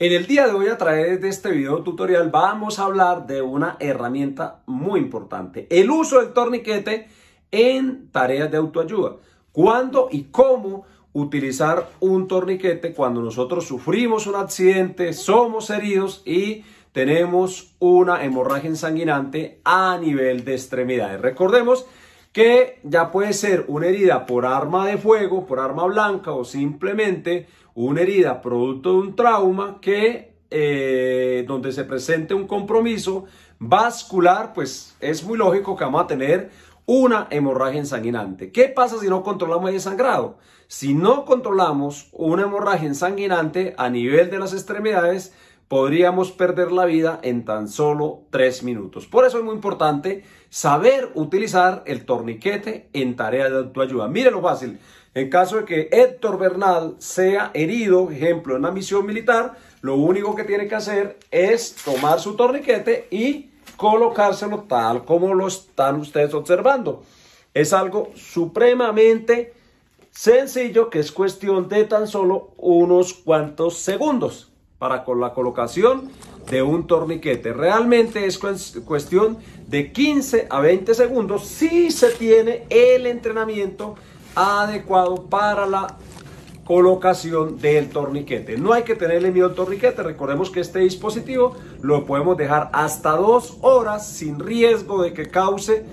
En el día de hoy a través de este video tutorial vamos a hablar de una herramienta muy importante, el uso del torniquete en tareas de autoayuda. ¿Cuándo y cómo utilizar un torniquete cuando nosotros sufrimos un accidente, somos heridos y tenemos una hemorragia ensanguinante a nivel de extremidades? Recordemos que ya puede ser una herida por arma de fuego, por arma blanca o simplemente una herida producto de un trauma que eh, donde se presente un compromiso vascular, pues es muy lógico que vamos a tener una hemorragia ensanguinante. ¿Qué pasa si no controlamos el sangrado? Si no controlamos una hemorragia ensanguinante a nivel de las extremidades, podríamos perder la vida en tan solo 3 minutos. Por eso es muy importante saber utilizar el torniquete en tarea de autoayuda. Mire lo fácil. En caso de que Héctor Bernal sea herido, ejemplo, en una misión militar, lo único que tiene que hacer es tomar su torniquete y colocárselo tal como lo están ustedes observando. Es algo supremamente sencillo que es cuestión de tan solo unos cuantos segundos para con la colocación de un torniquete. Realmente es cuestión de 15 a 20 segundos si se tiene el entrenamiento adecuado para la colocación del torniquete. No hay que tenerle miedo al torniquete. Recordemos que este dispositivo lo podemos dejar hasta dos horas sin riesgo de que cause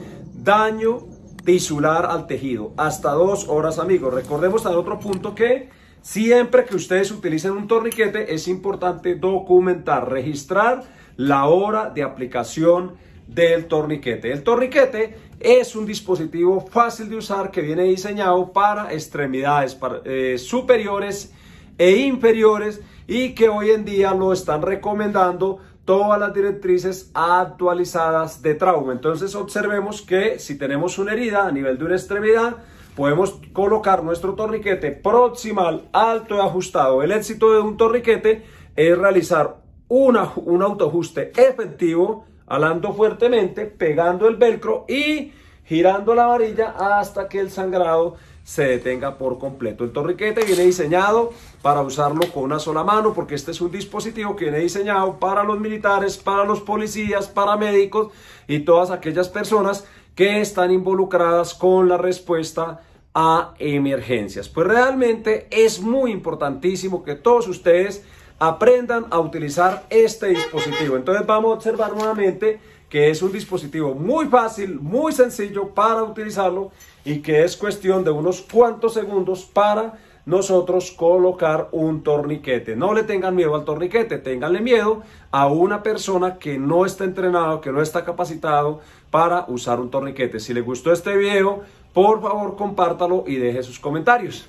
daño tisular al tejido. Hasta dos horas, amigos. Recordemos al otro punto que Siempre que ustedes utilicen un torniquete es importante documentar, registrar la hora de aplicación del torniquete. El torniquete es un dispositivo fácil de usar que viene diseñado para extremidades eh, superiores e inferiores y que hoy en día lo están recomendando todas las directrices actualizadas de trauma. Entonces observemos que si tenemos una herida a nivel de una extremidad, podemos colocar nuestro torniquete proximal, alto y ajustado. El éxito de un torriquete es realizar un autoajuste efectivo, alando fuertemente, pegando el velcro y girando la varilla hasta que el sangrado se detenga por completo. El torriquete viene diseñado para usarlo con una sola mano, porque este es un dispositivo que viene diseñado para los militares, para los policías, para médicos y todas aquellas personas que están involucradas con la respuesta a emergencias. Pues realmente es muy importantísimo que todos ustedes aprendan a utilizar este dispositivo. Entonces vamos a observar nuevamente que es un dispositivo muy fácil, muy sencillo para utilizarlo y que es cuestión de unos cuantos segundos para nosotros colocar un torniquete. No le tengan miedo al torniquete, tenganle miedo a una persona que no está entrenado, que no está capacitado para usar un torniquete. Si le gustó este video, por favor compártalo y deje sus comentarios.